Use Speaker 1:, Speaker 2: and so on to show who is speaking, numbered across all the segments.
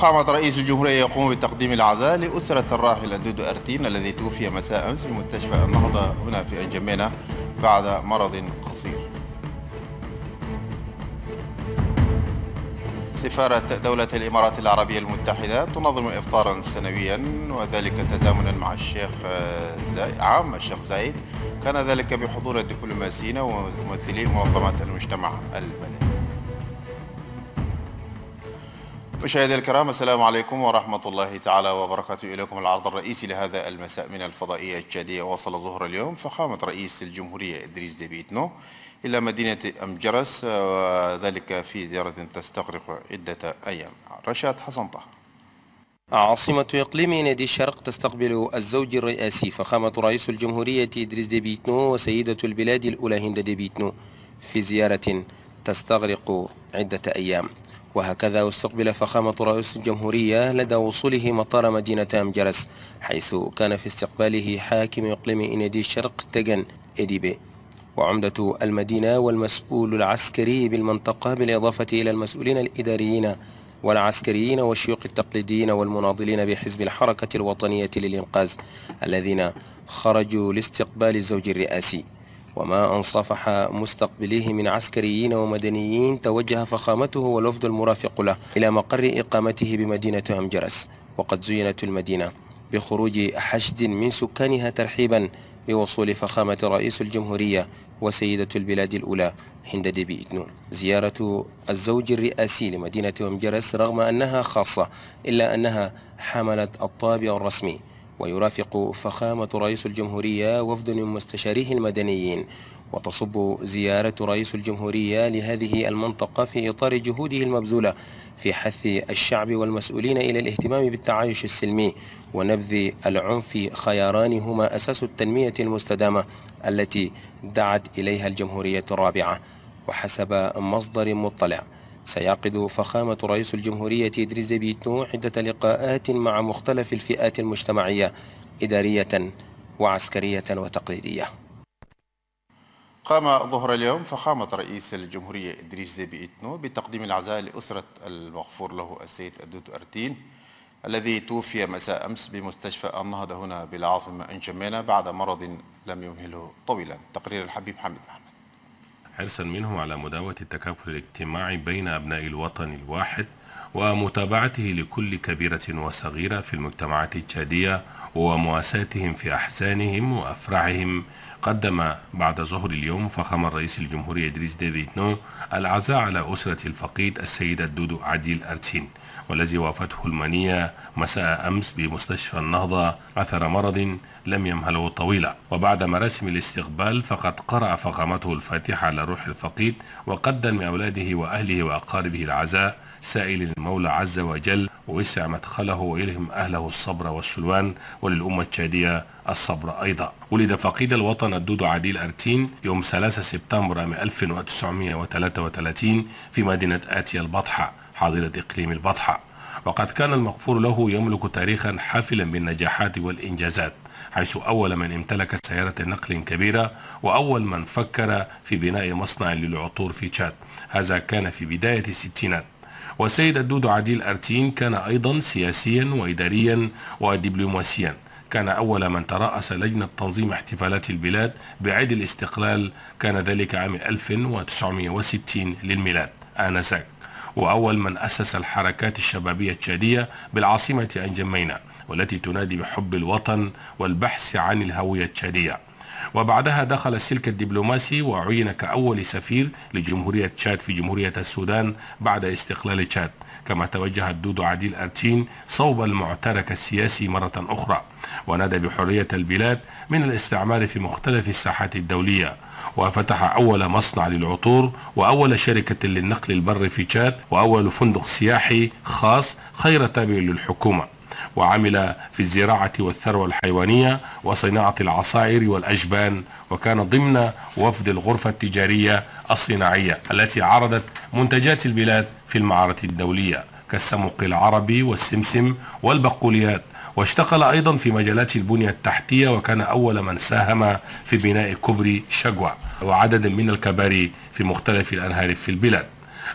Speaker 1: وقامت رئيس الجمهورية يقوم بتقديم العزاء لأسرة الراحل دودو أرتين الذي توفي مساء أمس في مستشفى النهضة هنا في أنجمينة بعد مرض قصير سفارة دولة الإمارات العربية المتحدة تنظم إفطارا سنويا وذلك تزامنا مع الشيخ زايد عام الشيخ زايد كان ذلك بحضور الدبلوماسيين وممثلي منظمة المجتمع المدني مشاهدي الكرام السلام عليكم ورحمة الله تعالى وبركاته إليكم العرض الرئيسي لهذا المساء من الفضائية الشادية وصل ظهر اليوم فخامة رئيس الجمهورية إدريس ديبيتنو إلى مدينة أمجرس وذلك في زيارة تستغرق عدة أيام رشاد حسن طه عاصمة إقليم نادي الشرق
Speaker 2: تستقبل الزوج الرئاسي فخامة رئيس الجمهورية إدريس ديبيتنو وسيدة البلاد الأولى هند ديبيتنو في زيارة تستغرق عدة أيام وهكذا استقبل فخامة رئيس الجمهورية لدى وصوله مطار مدينة أمجرس حيث كان في استقباله حاكم إقليم إنيدي الشرق تجن إديبي وعمدة المدينة والمسؤول العسكري بالمنطقة بالإضافة إلى المسؤولين الإداريين والعسكريين والشيوخ التقليديين والمناضلين بحزب الحركة الوطنية للإنقاذ الذين خرجوا لاستقبال الزوج الرئاسي وما أن صفح مستقبليه من عسكريين ومدنيين توجه فخامته والوفد المرافق له إلى مقر إقامته بمدينة أمجرس وقد زينت المدينة بخروج حشد من سكانها ترحيبا بوصول فخامة رئيس الجمهورية وسيدة البلاد الأولى هند ديبي إتنو زيارة الزوج الرئاسي لمدينة أمجرس رغم أنها خاصة إلا أنها حملت الطابع الرسمي ويرافق فخامة رئيس الجمهورية وفد من مستشاريه المدنيين وتصب زيارة رئيس الجمهورية لهذه المنطقة في إطار جهوده المبذولة في حث الشعب والمسؤولين إلى الاهتمام بالتعايش السلمي ونبذ العنف خياران هما أساس التنمية المستدامة التي دعت إليها الجمهورية الرابعة وحسب مصدر مطلع سيعقد فخامة رئيس الجمهورية إدريس ديبيتو عدة لقاءات مع مختلف الفئات المجتمعية إدارية وعسكرية وتقليدية
Speaker 1: قام ظهر اليوم فخامة رئيس الجمهورية إدريس زيبي بتقديم العزاء لأسرة المغفور له السيد الدود أرتين الذي توفي مساء أمس بمستشفى النهضة هنا بالعاصمة إنجمينا بعد مرض لم يمهله طويلا تقرير الحبيب
Speaker 3: حمد محمد حرصا منهم على مداوة التكافل الاجتماعي بين أبناء الوطن الواحد ومتابعته لكل كبيرة وصغيرة في المجتمعات التشادية ومواساتهم في أحزانهم وأفراحهم قدم بعد ظهر اليوم فخام الرئيس الجمهورية إدريس ديفيد نو العزاء على أسرة الفقيد السيدة دودو عديل أرتين والذي وافته المنية مساء أمس بمستشفى النهضة أثر مرض لم يمهله طويلا وبعد مراسم الاستقبال فقد قرأ فخامته الفاتحة على روح الفقيد وقدم لأولاده وأهله وأقاربه العزاء سائل المولى عز وجل ووسع مدخله ويلهم أهله الصبر والسلوان وللأمة الشادية الصبر أيضا ولد فقيد الوطن الدودو عديل أرتين يوم 3 سبتمبر عام 1933 في مدينة آتيا البطحة حاضرة إقليم البطحة وقد كان المغفور له يملك تاريخا حافلا بالنجاحات والإنجازات حيث أول من امتلك سيارة نقل كبيرة وأول من فكر في بناء مصنع للعطور في تشاد هذا كان في بداية الستينات والسيد الدود عديل أرتين كان أيضا سياسيا وإداريا ودبلوماسيا كان أول من ترأس لجنة تنظيم احتفالات البلاد بعيد الاستقلال كان ذلك عام 1960 للميلاد آنذاك وأول من أسس الحركات الشبابية التشادية بالعاصمة أنجمينا والتي تنادي بحب الوطن والبحث عن الهوية التشادية وبعدها دخل السلك الدبلوماسي وعين كأول سفير لجمهورية تشاد في جمهورية السودان بعد استقلال تشاد كما توجه الدودو عديل أرتين صوب المعترك السياسي مرة أخرى ونادى بحرية البلاد من الاستعمار في مختلف الساحات الدولية وفتح أول مصنع للعطور وأول شركة للنقل البري في تشاد وأول فندق سياحي خاص خير تابع للحكومة وعمل في الزراعة والثروة الحيوانية وصناعة العصائر والأجبان وكان ضمن وفد الغرفة التجارية الصناعية التي عرضت منتجات البلاد في المعارة الدولية كالسمق العربي والسمسم والبقوليات واشتغل أيضا في مجالات البنية التحتية وكان أول من ساهم في بناء كبري شجوع وعدد من الكباري في مختلف الأنهار في البلاد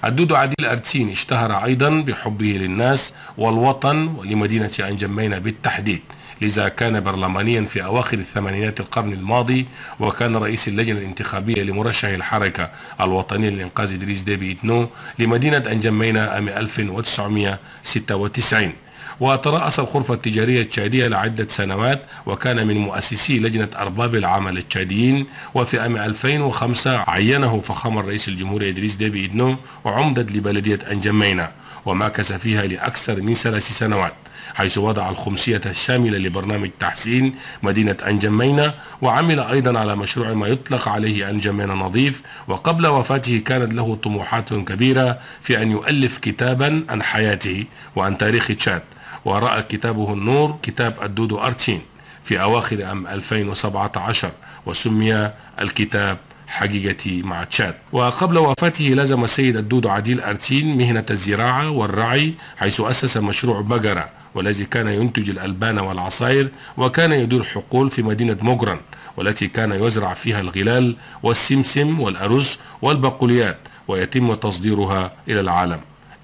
Speaker 3: الدود عديل أرتيني اشتهر أيضا بحبه للناس والوطن ولمدينة أنجمينا بالتحديد لذا كان برلمانيا في أواخر الثمانينات القرن الماضي وكان رئيس اللجنة الانتخابية لمرشح الحركة الوطنية لإنقاذ إدريس ديبي إتنو لمدينة أنجمينا عام 1996 وترأس الغرفة التجارية التشادية لعدة سنوات وكان من مؤسسي لجنة أرباب العمل التشاديين وفي عام 2005 عينه فخامة الرئيس الجمهوري إدريس ديبي إدنو وعمدة لبلدية أنجمينا وماكس فيها لأكثر من ثلاث سنوات حيث وضع الخمسية الشاملة لبرنامج تحسين مدينة أنجمينا وعمل أيضا على مشروع ما يطلق عليه أنجمينا نظيف وقبل وفاته كانت له طموحات كبيرة في أن يؤلف كتابا عن حياته وعن تاريخ تشاد ورأى كتابه النور كتاب الدودو أرتين في أواخر عام 2017 وسمي الكتاب حقيقتي مع تشاد وقبل وفاته لزم السيد الدودو عديل أرتين مهنة الزراعة والرعي حيث أسس مشروع بقرة والذي كان ينتج الألبان والعصائر وكان يدير حقول في مدينة مقرن والتي كان يزرع فيها الغلال والسمسم والأرز والبقوليات ويتم تصديرها إلى العالم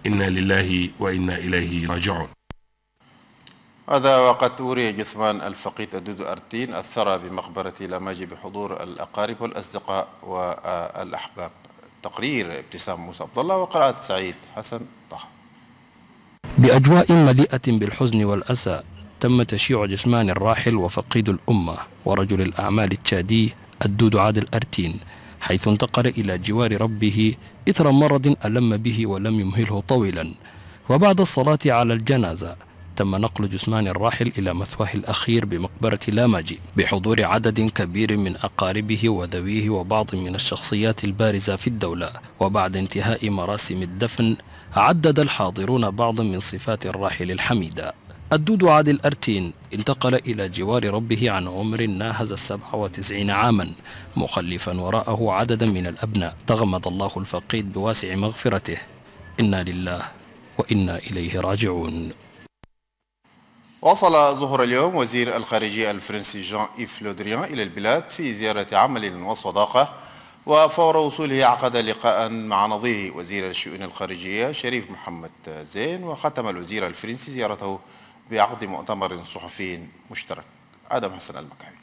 Speaker 3: إنا لله وإنا إليه راجعون
Speaker 1: هذا وقد أوري جثمان الفقيد الدود أرتين الثرى بمقبرة لماجي بحضور الأقارب والأصدقاء والأحباب تقرير ابتسام موسى عبد الله وقراءة سعيد حسن طه
Speaker 4: بأجواء مليئة بالحزن والأسى تم تشييع جثمان الراحل وفقيد الأمة ورجل الأعمال التشادي الدود عادل أرتين حيث انتقل إلى جوار ربه إثر مرض ألم به ولم يمهله طويلا وبعد الصلاة على الجنازة تم نقل جثمان الراحل إلى مثواه الأخير بمقبرة لاماجي بحضور عدد كبير من أقاربه وذويه وبعض من الشخصيات البارزة في الدولة وبعد انتهاء مراسم الدفن عدد الحاضرون بعضا من صفات الراحل الحميدة الدود عادل أرتين انتقل إلى جوار ربه عن عمر ناهز السبع وتسعين عاما مخلفا وراءه عددا من الأبناء تغمد الله الفقيد بواسع مغفرته إنا لله وإنا إليه راجعون
Speaker 1: وصل ظهر اليوم وزير الخارجية الفرنسي جان إيف لودريان إلى البلاد في زيارة عمل وصداقة وفور وصوله عقد لقاء مع نظيره وزير الشؤون الخارجية شريف محمد زين وختم الوزير الفرنسي زيارته بعقد مؤتمر صحفي مشترك آدم حسن المكاوي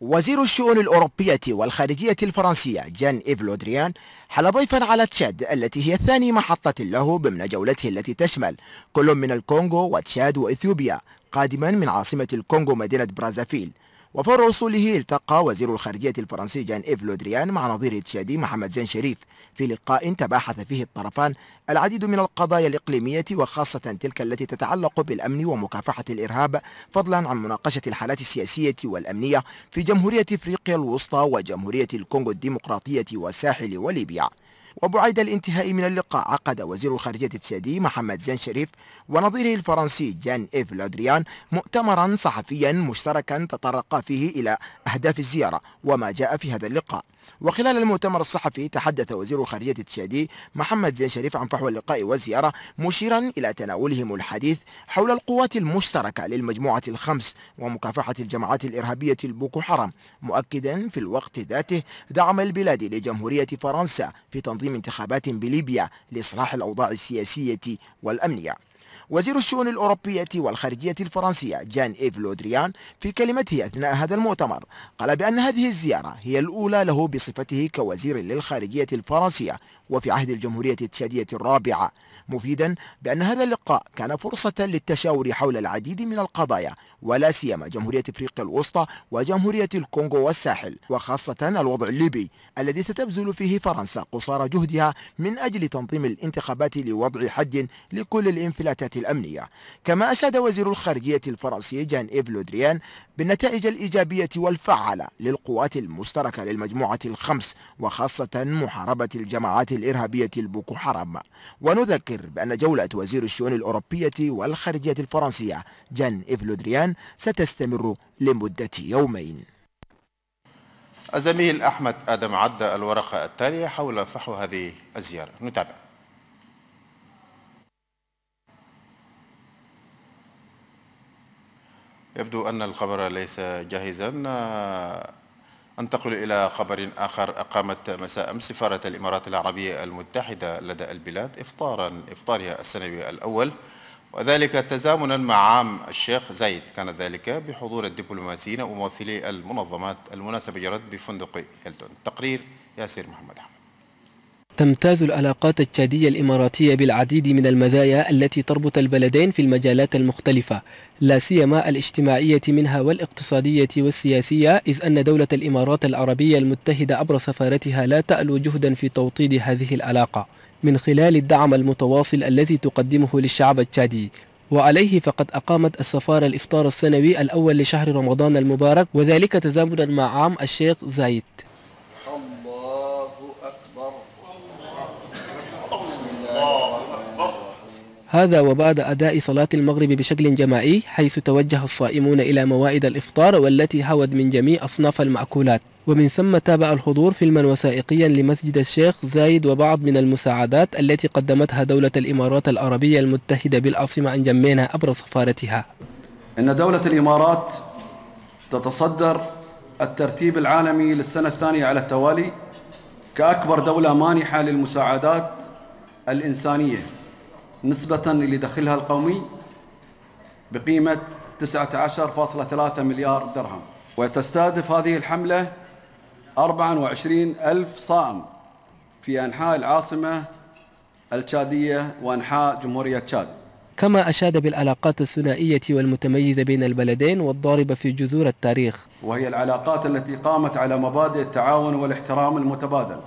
Speaker 5: وزير الشؤون الأوروبية والخارجية الفرنسية جان إيف لودريان حل ضيفا على تشاد التي هي ثاني محطة له ضمن جولته التي تشمل كل من الكونغو وتشاد وإثيوبيا قادما من عاصمة الكونغو مدينة برازافيل وفي وصوله التقى وزير الخارجية الفرنسي جان إيف لودريان مع نظير التشادي محمد زين شريف في لقاء تباحث فيه الطرفان العديد من القضايا الإقليمية وخاصة تلك التي تتعلق بالأمن ومكافحة الإرهاب فضلا عن مناقشة الحالات السياسية والأمنية في جمهورية إفريقيا الوسطى وجمهورية الكونغو الديمقراطية والساحل وليبيا وبعد الانتهاء من اللقاء عقد وزير الخارجية التشادي محمد زين شريف ونظيره الفرنسي جان إيف لودريان مؤتمرا صحفيا مشتركا تطرقا فيه إلى أهداف الزيارة وما جاء في هذا اللقاء وخلال المؤتمر الصحفي تحدث وزير الخارجية التشادي محمد زين شريف عن فحوى اللقاء والزيارة مشيرا إلى تناولهم الحديث حول القوات المشتركة للمجموعة الخمس ومكافحة الجماعات الإرهابية البوكو حرام مؤكدا في الوقت ذاته دعم البلاد لجمهورية فرنسا في تنظيم انتخابات بليبيا لإصلاح الأوضاع السياسية والأمنية وزير الشؤون الأوروبية والخارجية الفرنسية جان إيف لودريان في كلمته أثناء هذا المؤتمر قال بأن هذه الزيارة هي الأولى له بصفته كوزير للخارجية الفرنسية وفي عهد الجمهورية التشادية الرابعة مفيدا بأن هذا اللقاء كان فرصة للتشاور حول العديد من القضايا ولا سيما جمهورية افريقيا الوسطى وجمهورية الكونغو والساحل وخاصة الوضع الليبي الذي ستبذل فيه فرنسا قصارى جهدها من أجل تنظيم الانتخابات لوضع حد لكل الانفلاتات الأمنية كما أشاد وزير الخارجية الفرنسي جان إيف لودريان بالنتائج الإيجابية والفعالة للقوات المشتركة للمجموعة الخمس وخاصة محاربة الجماعات الإرهابية البوكو حرام ونذكر يذكر بأن جولة وزير الشؤون الأوروبية والخارجية الفرنسية جان إيف لودريان ستستمر لمدة يومين
Speaker 1: الزميل أحمد آدم عدى الورقة التالية حول فحو هذه الزيارة نتابع يبدو أن الخبر ليس جاهزا أنتقل إلى خبر آخر أقامت مساء أمس سفارة الإمارات العربية المتحدة لدى البلاد إفطارا إفطارها السنوي الأول وذلك تزامنا مع عام الشيخ زايد كان ذلك بحضور الدبلوماسيين وممثلي المنظمات المناسبة جرت بفندق هيلتون تقرير ياسر محمد حمد.
Speaker 6: تمتاز العلاقات التشادية الإماراتية بالعديد من المزايا التي تربط البلدين في المجالات المختلفة لا سيما الاجتماعية منها والاقتصادية والسياسية إذ أن دولة الإمارات العربية المتحدة عبر سفارتها لا تألو جهدا في توطيد هذه العلاقة من خلال الدعم المتواصل الذي تقدمه للشعب التشادي وعليه فقد أقامت السفارة الإفطار السنوي الأول لشهر رمضان المبارك وذلك تزامنا مع عام الشيخ زايد هذا وبعد أداء صلاة المغرب بشكل جماعي حيث توجه الصائمون إلى موائد الإفطار والتي هوت من جميع أصناف المأكولات ومن ثم تابع الحضور فيلما وثائقيا لمسجد الشيخ زايد وبعض من المساعدات التي قدمتها دولة الإمارات العربية المتحدة بالعاصمة أنجمينا عبر سفارتها
Speaker 7: إن دولة الإمارات تتصدر الترتيب العالمي للسنة الثانية على التوالي كأكبر دولة مانحة للمساعدات الإنسانية نسبة لدخلها القومي بقيمة 19.3 مليار درهم وتستهدف هذه الحملة 24 ألف صائم في أنحاء العاصمة التشادية وأنحاء جمهورية تشاد
Speaker 6: كما أشاد بالعلاقات الثنائية والمتميزة بين البلدين والضاربة في جذور التاريخ
Speaker 7: وهي العلاقات التي قامت على مبادئ التعاون والاحترام المتبادل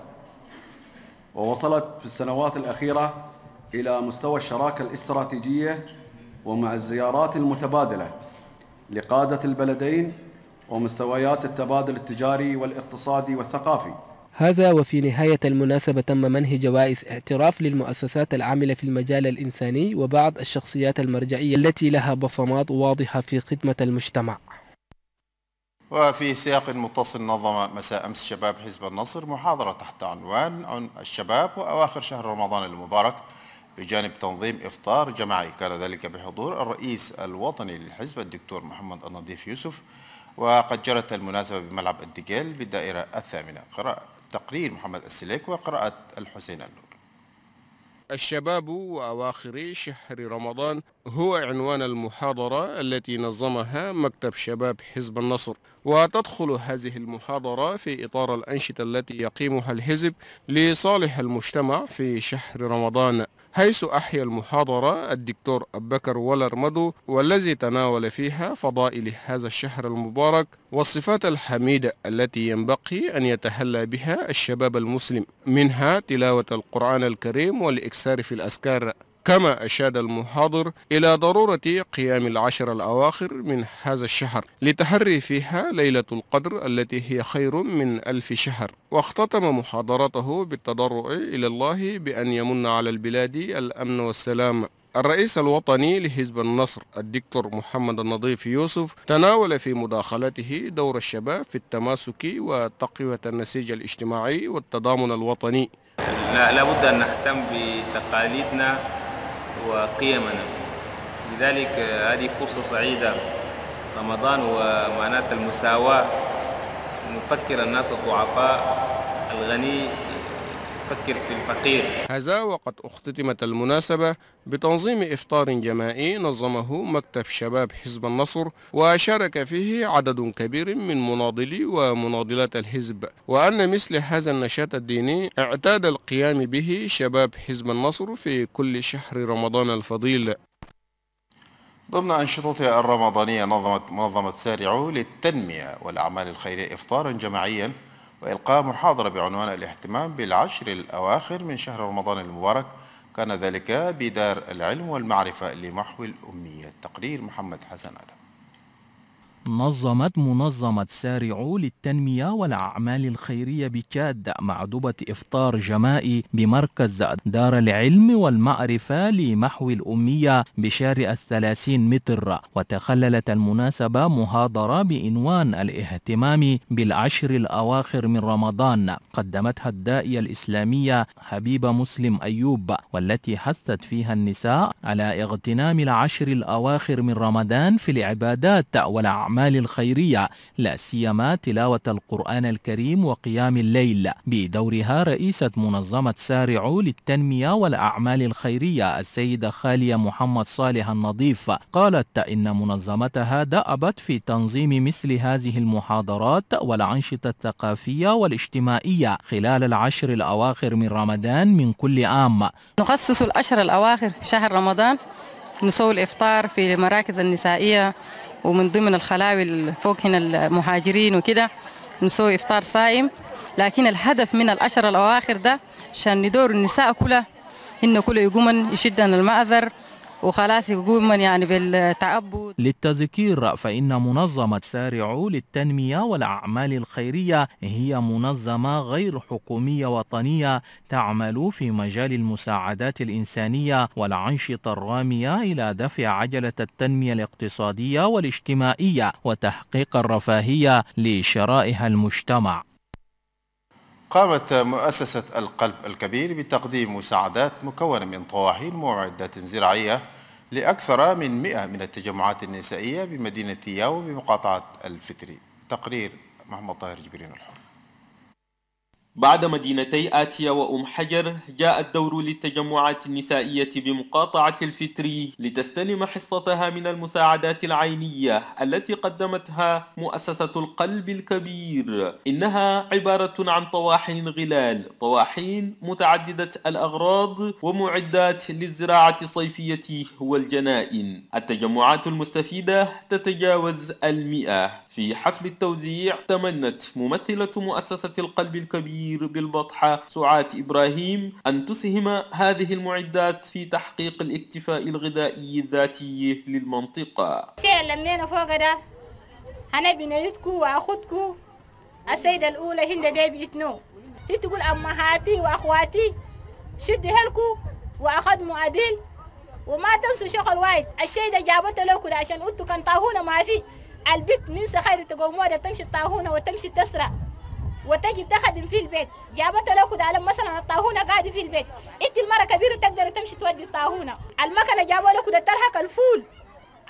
Speaker 7: ووصلت في السنوات الأخيرة إلى مستوى الشراكة الاستراتيجية ومع الزيارات المتبادلة لقادة البلدين ومستويات التبادل التجاري والاقتصادي والثقافي
Speaker 6: هذا وفي نهاية المناسبة تم منح جوائز اعتراف للمؤسسات العاملة في المجال الإنساني وبعض الشخصيات المرجعية التي لها بصمات واضحة في خدمة المجتمع
Speaker 1: وفي سياق متصل نظم مساء أمس شباب حزب النصر محاضرة تحت عنوان عن الشباب وأواخر شهر رمضان المبارك بجانب تنظيم إفطار جماعي كان ذلك بحضور الرئيس الوطني للحزب الدكتور محمد النظيف يوسف وقد جرت المناسبة بملعب الدقيل بالدائرة الثامنة قراءة تقرير محمد السليك وقراءة الحسين النور
Speaker 8: الشباب وأواخر شهر رمضان هو عنوان المحاضرة التي نظمها مكتب شباب حزب النصر وتدخل هذه المحاضرة في إطار الأنشطة التي يقيمها الحزب لصالح المجتمع في شهر رمضان حيث أحيا المحاضرة الدكتور أبو بكر ولرمدو والذي تناول فيها فضائل هذا الشهر المبارك والصفات الحميدة التي ينبغي أن يتهلى بها الشباب المسلم منها تلاوة القرآن الكريم والإكسار في الأذكار كما أشاد المحاضر إلى ضرورة قيام العشر الأواخر من هذا الشهر لتحري فيها ليلة القدر التي هي خير من ألف شهر واختتم محاضرته بالتضرع إلى الله بأن يمن على البلاد الأمن والسلام الرئيس الوطني لحزب النصر الدكتور محمد النظيف يوسف تناول في مداخلته دور الشباب في التماسك وتقوية النسيج الاجتماعي والتضامن الوطني
Speaker 9: لا لابد أن نهتم بتقاليدنا وقيمنا لذلك هذه فرصة سعيدة رمضان ومعناته المساواة نفكر الناس الضعفاء الغني يفكر في الفقير
Speaker 8: هذا وقد اختتمت المناسبة بتنظيم إفطار جماعي نظمه مكتب شباب حزب النصر وشارك فيه عدد كبير من مناضلي ومناضلات الحزب وأن مثل هذا النشاط الديني اعتاد القيام به شباب حزب النصر في كل شهر
Speaker 1: رمضان الفضيل ضمن أنشطتها الرمضانية نظمت منظمة سارعو للتنمية والأعمال الخيرية إفطارا جماعيا وإلقاء محاضرة بعنوان الاهتمام بالعشر الأواخر من شهر رمضان المبارك كان ذلك بدار العلم والمعرفة لمحو الأمية تقرير محمد حسن أدم
Speaker 4: نظمت منظمة سارعو للتنمية والأعمال الخيرية بكاد معدوبة إفطار جماعي بمركز دار العلم والمعرفة لمحو الأمية بشارع الثلاثين متر وتخللت المناسبة مهادرة بعنوان الاهتمام بالعشر الأواخر من رمضان قدمتها الدائية الإسلامية حبيبة مسلم أيوب والتي حثت فيها النساء على اغتنام العشر الأواخر من رمضان في العبادات والأعمال الأعمال الخيرية لا سيما تلاوة القرآن الكريم وقيام الليل بدورها رئيسة منظمة سارع للتنمية والأعمال الخيرية السيدة خالية محمد صالح النظيف قالت إن منظمتها دأبت في تنظيم مثل هذه المحاضرات والأنشطة الثقافية والاجتماعية خلال العشر الأواخر من رمضان من كل عام
Speaker 10: نخصص الأشهر الأواخر في شهر رمضان نسوي الإفطار في المراكز النسائية ومن ضمن الخلاوي اللي فوق هنا المهاجرين وكده نسوي افطار صائم لكن الهدف من الاشهر الاواخر ده عشان ندور النساء كلها هن كله يقومن يشدن المأزر وخلاص يقوم يعني بالتعبد
Speaker 4: للتذكير فإن منظمة سارع للتنمية والأعمال الخيرية هي منظمة غير حكومية وطنية تعمل في مجال المساعدات الإنسانية والأنشطة الرامية إلى دفع عجلة التنمية الاقتصادية والاجتماعية وتحقيق الرفاهية لشرائها المجتمع
Speaker 1: قامت مؤسسة القلب الكبير بتقديم مساعدات مكونة من طواحين ومعدات زراعية لأكثر من 100 من التجمعات النسائية بمدينة ياو بمقاطعة الفتري تقرير محمد طاهر جبرين الحر
Speaker 9: بعد مدينتي آتيا وأم حجر جاء الدور للتجمعات النسائية بمقاطعة الفتري لتستلم حصتها من المساعدات العينية التي قدمتها مؤسسة القلب الكبير إنها عبارة عن طواحين غلال طواحين متعددة الأغراض ومعدات للزراعة الصيفية والجنائن التجمعات المستفيدة تتجاوز المئة في حفل التوزيع تمنت ممثلة مؤسسة القلب الكبير بالبطحة سعات إبراهيم أن تسهم هذه المعدات في تحقيق الاكتفاء الغذائي الذاتي للمنطقة
Speaker 10: شيء لمنينا فوق ده أنا بنيتكو وأخدكو السيدة الأولى هند دي بيتنو هي تقول أمهاتي وأخواتي شد هلكو وأخذ معدل وما تنسوا شغل وايد الشيء ده جابته لكم عشان أنتوا كان طاهونا ما في البيت من سخير تقوم مواد تمشي الطاهونة وتمشي تسرق وتجي تخدم في البيت جابت لك على مثلا الطاهونة قاعدة في البيت انت المرة كبيرة تقدر تمشي تودي الطاهونة المكنة جابوا لك ترهق الفول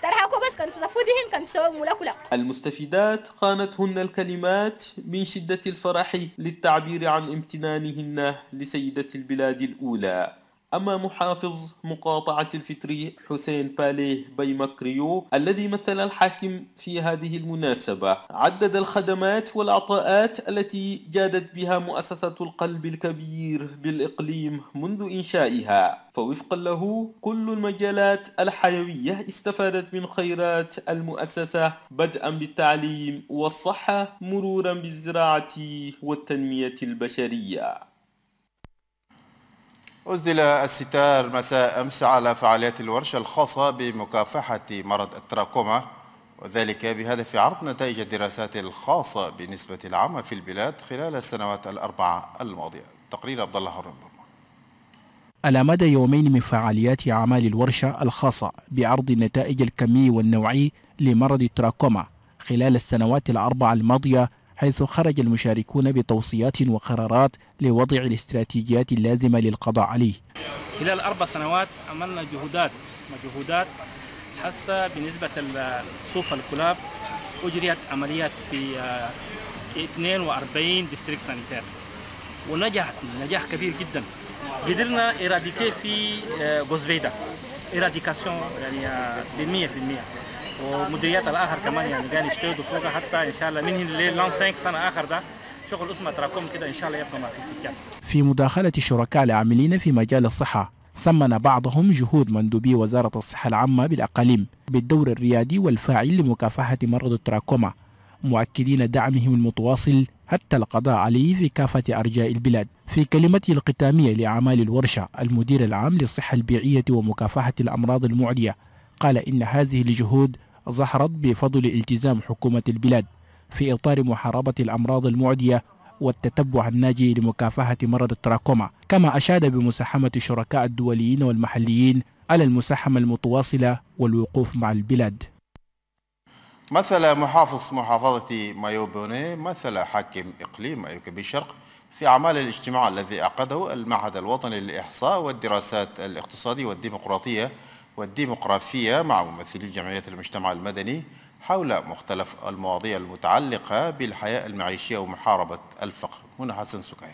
Speaker 10: ترهقوا بس كانت صفودهن كانت تسوي ملاكلة
Speaker 9: المستفيدات قانتهن الكلمات من شدة الفرح للتعبير عن امتنانهن لسيدة البلاد الأولى أما محافظ مقاطعة الفتري حسين باليه بيمكريو الذي مثل الحاكم في هذه المناسبة عدد الخدمات والعطاءات التي جادت بها مؤسسة القلب الكبير بالإقليم منذ إنشائها فوفقا له كل المجالات الحيوية استفادت من خيرات المؤسسة بدءا بالتعليم والصحة مرورا بالزراعة والتنمية
Speaker 1: البشرية أزدل الستار مساء أمس على فعاليات الورشة الخاصة بمكافحة مرض التراكوما وذلك بهدف عرض نتائج الدراسات الخاصة بنسبة العامة في البلاد خلال السنوات الأربعة الماضية تقرير عبد الله هرم
Speaker 11: على مدى يومين من فعاليات أعمال الورشة الخاصة بعرض النتائج الكمي والنوعي لمرض التراكوما خلال السنوات الأربعة الماضية حيث خرج المشاركون بتوصيات وقرارات لوضع الاستراتيجيات اللازمة للقضاء عليه
Speaker 6: خلال أربع سنوات عملنا جهودات مجهودات حسة بالنسبة الصوف الكلاب أجريت عمليات في 42 آه، ديستريك سانيتير ونجحت نجاح كبير جدا قدرنا إراديكي في جوزبيدا آه، إراديكاسيون يعني آه، بالمية في المية ومديريات الاخر كمان يعني قاعدين يشتغلوا فوقها حتى ان شاء الله من الليل لان 5 سنه اخر ده شغل اسمه تراكم كده ان شاء الله يبقى ما في فكان
Speaker 11: في مداخله الشركاء العاملين في مجال الصحه ثمن بعضهم جهود مندوبي وزارة الصحة العامة بالأقاليم بالدور الريادي والفاعل لمكافحة مرض التراكوما مؤكدين دعمهم المتواصل حتى القضاء عليه في كافة أرجاء البلاد في كلمته الختامية لأعمال الورشة المدير العام للصحة البيئية ومكافحة الأمراض المعدية قال إن هذه الجهود ظهرت بفضل التزام حكومة البلاد في إطار محاربة الأمراض المعدية والتتبع الناجي لمكافحة مرض التراكمة كما أشاد بمساهمة الشركاء الدوليين والمحليين على المساهمة المتواصلة والوقوف مع البلاد
Speaker 1: مثل محافظ محافظة مايوبوني مثل حاكم إقليم أيوكب الشرق في أعمال الاجتماع الذي عقده المعهد الوطني للإحصاء والدراسات الاقتصادية والديمقراطية والديمقراطية مع ممثلي جمعيات المجتمع المدني حول مختلف المواضيع المتعلقة بالحياة المعيشية ومحاربة الفقر هنا حسن سكاي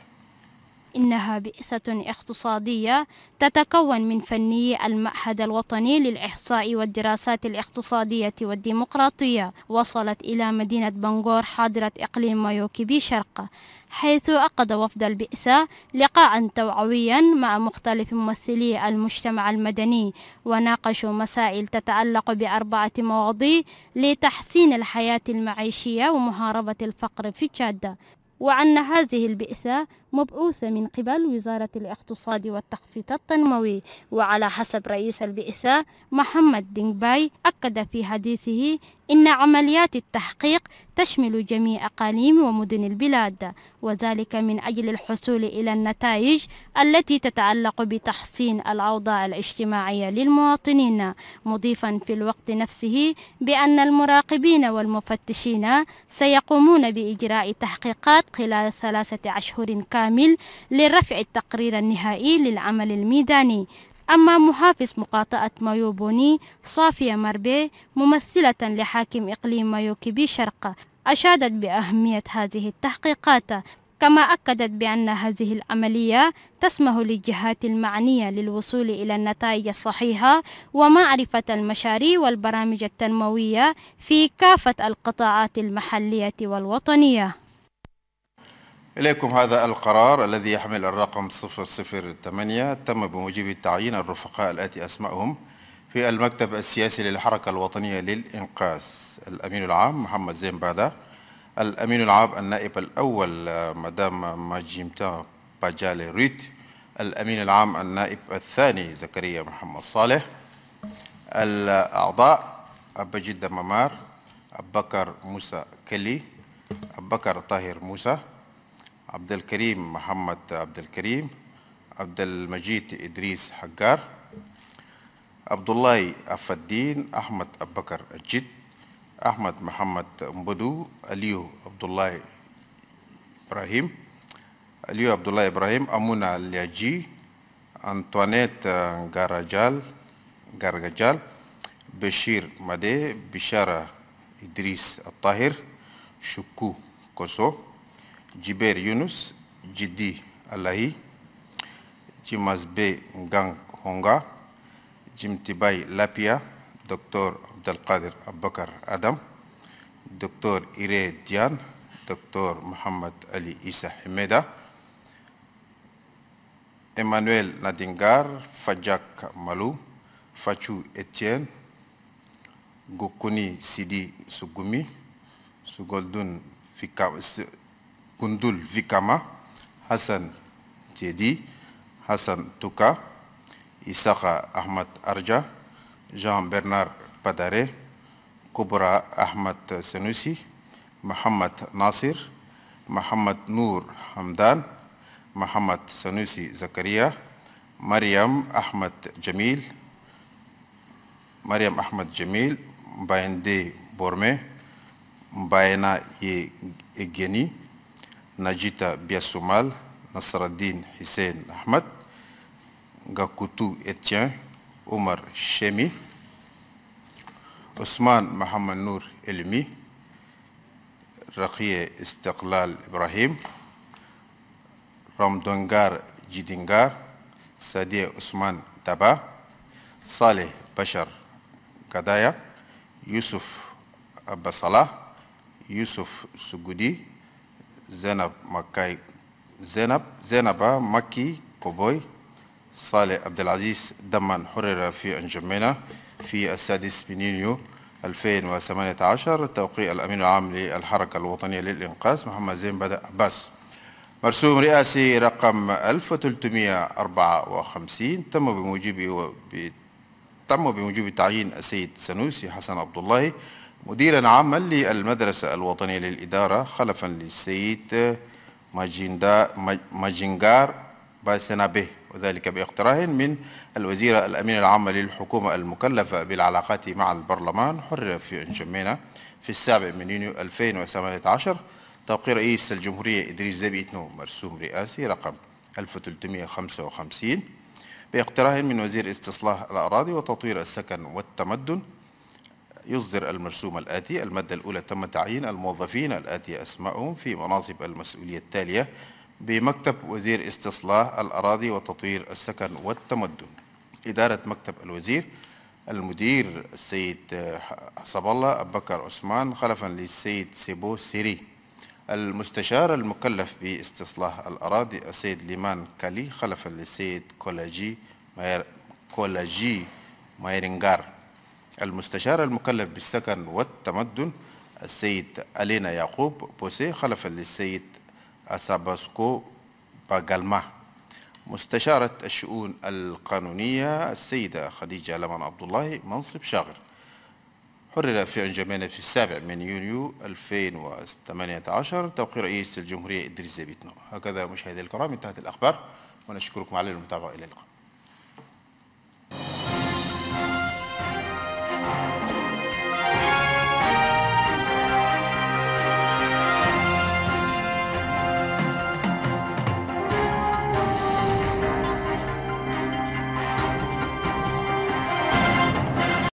Speaker 10: إنها بئسة اقتصادية تتكون من فني المعهد الوطني للإحصاء والدراسات الاقتصادية والديمقراطية وصلت إلى مدينة بنغور حاضرة إقليم مايوكي بشرقه حيث عقد وفد البئسة لقاء توعويا مع مختلف ممثلي المجتمع المدني وناقشوا مسائل تتعلق بأربعة مواضيع لتحسين الحياة المعيشية ومحاربة الفقر في جادة وأن هذه البئسة مبعوثة من قبل وزارة الاقتصاد والتخطيط التنموي وعلى حسب رئيس البعثة محمد دينباي أكد في حديثه إن عمليات التحقيق تشمل جميع أقاليم ومدن البلاد وذلك من أجل الحصول إلى النتائج التي تتعلق بتحسين الأوضاع الاجتماعية للمواطنين مضيفا في الوقت نفسه بأن المراقبين والمفتشين سيقومون بإجراء تحقيقات خلال ثلاثة أشهر كاملة كامل لرفع التقرير النهائي للعمل الميداني أما محافظ مقاطعة مايوبوني صافية مربي ممثلة لحاكم إقليم مايوكيبي شرق أشادت بأهمية هذه التحقيقات كما أكدت بأن هذه العملية تسمح للجهات المعنية للوصول إلى النتائج الصحيحة ومعرفة المشاريع والبرامج التنموية في كافة القطاعات المحلية والوطنية
Speaker 1: إليكم هذا القرار الذي يحمل الرقم 008 تم بموجب تعيين الرفقاء الآتي أسمائهم في المكتب السياسي للحركة الوطنية للإنقاذ الأمين العام محمد زين بادا الأمين العام النائب الأول مدام ماجيمتا باجالي ريت الأمين العام النائب الثاني زكريا محمد صالح الأعضاء أبا جدة ممار بكر موسى كلي بكر طاهر موسى عبد الكريم محمد عبد الكريم عبد المجيد إدريس حجار عبد الله أف الدين أحمد أبو بكر الجد أحمد محمد مبدو أليو عبد الله إبراهيم أليو عبد الله إبراهيم امونا الياجي أنطوانيت غارجال غارجال بشير مدي بشارة إدريس الطاهر شكو كوسو jiber yunus Jidi alahi Jimasbe b ngang honga Jim Tibai lapia docteur Qadir Abakar adam Dr. ire dian Dr. muhammad ali isa himeda emmanuel nadingar fajak malu fachu etienne Gokuni sidi sugumi sugoldun fikam Kundul Vikama, Hassan Tiedi, Hassan Touka, Isaka Ahmad Arja, Jean-Bernard Padare, Kubra Ahmad Senussi, Mohamed Nasir, Mohamed Noor Hamdan, Mohamed Senussi Zakaria, Mariam Ahmad Jamil, Mariam Ahmad Jamil, Mbaende Borme, Mbaena Yegeni, Najita Biasumal, Nasraddin Hussein Ahmad, Gakutu Etienne, Omar Shemi, Ousmane Mohamed Nour Elmi, Rakhie Istiqlal Ibrahim, Ramdongar Jidingar, Sadia Ousmane Taba, Saleh Bashar Gadaya, Yusuf Abbasalah, Yusuf Sugudi, زينب مكاي زينب زينب مكي كوبوي صالح عبد العزيز دمن حرر في أنجمينا في السادس من يونيو 2018 توقيع الأمين العام للحركة الوطنية للإنقاذ محمد زين بدأ عباس مرسوم رئاسي رقم 1354 تم بموجبه تم بموجب تعيين السيد سنوسي حسن عبد الله مديرا عاما للمدرسة الوطنية للإدارة خلفا للسيد ماجينجار باسنابه وذلك باقتراح من الوزيرة الأمين العام للحكومة المكلفة بالعلاقات مع البرلمان حرر في إنجمينا في السابع من يونيو 2018 توقيع رئيس الجمهورية إدريس زبي إتنو مرسوم رئاسي رقم 1355 باقتراح من وزير استصلاح الأراضي وتطوير السكن والتمدن يصدر المرسوم الآتي المادة الأولى تم تعيين الموظفين الآتي أسمائهم في مناصب المسؤولية التالية بمكتب وزير استصلاح الأراضي وتطوير السكن والتمدن إدارة مكتب الوزير المدير السيد حسب الله أبو بكر عثمان خلفا للسيد سيبو سيري المستشار المكلف باستصلاح الأراضي السيد ليمان كالي خلفا للسيد كولاجي ماير كولاجي مايرنجار المستشار المكلف بالسكن والتمدن السيد ألينا يعقوب بوسي خلفا للسيد أساباسكو باغالما مستشارة الشؤون القانونية السيدة خديجة لمن عبد الله منصب شاغر حرر في أنجمينة في السابع من يونيو 2018 توقير رئيس الجمهورية إدريس زبيتنو هكذا مشاهدي الكرام انتهت الأخبار ونشكركم على المتابعة إلى اللقاء